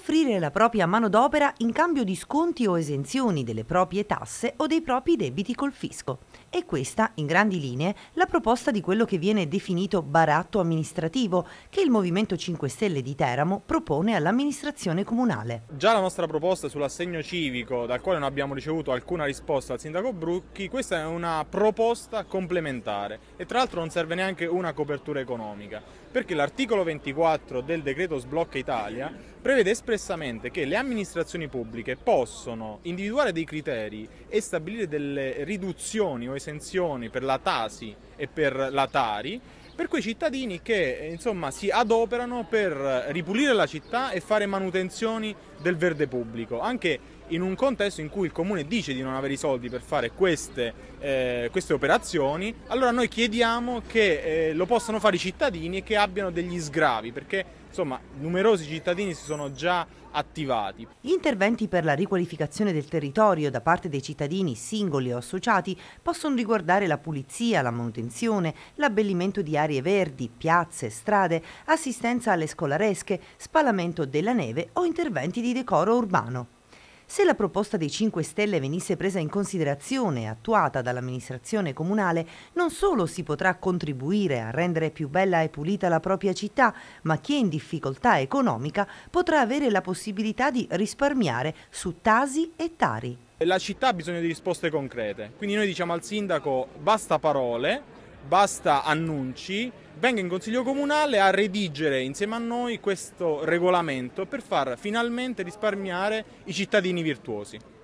offrire la propria manodopera in cambio di sconti o esenzioni delle proprie tasse o dei propri debiti col fisco. E questa, in grandi linee, la proposta di quello che viene definito baratto amministrativo, che il Movimento 5 Stelle di Teramo propone all'amministrazione comunale. Già la nostra proposta sull'assegno civico, dal quale non abbiamo ricevuto alcuna risposta al sindaco Brucchi, questa è una proposta complementare e tra l'altro non serve neanche una copertura economica, perché l'articolo 24 del decreto Sblocca Italia prevede espressamente espressamente che le amministrazioni pubbliche possono individuare dei criteri e stabilire delle riduzioni o esenzioni per la Tasi e per la Tari per quei cittadini che insomma, si adoperano per ripulire la città e fare manutenzioni del verde pubblico, anche in un contesto in cui il comune dice di non avere i soldi per fare queste, eh, queste operazioni, allora noi chiediamo che eh, lo possano fare i cittadini e che abbiano degli sgravi, perché insomma numerosi cittadini si sono già attivati. Gli interventi per la riqualificazione del territorio da parte dei cittadini singoli o associati possono riguardare la pulizia, la manutenzione, l'abbellimento di aree verdi, piazze, strade, assistenza alle scolaresche, spalamento della neve o interventi di decoro urbano. Se la proposta dei 5 Stelle venisse presa in considerazione e attuata dall'amministrazione comunale, non solo si potrà contribuire a rendere più bella e pulita la propria città, ma chi è in difficoltà economica potrà avere la possibilità di risparmiare su tasi e tari. La città ha bisogno di risposte concrete, quindi noi diciamo al sindaco basta parole, basta annunci, venga in consiglio comunale a redigere insieme a noi questo regolamento per far finalmente risparmiare i cittadini virtuosi.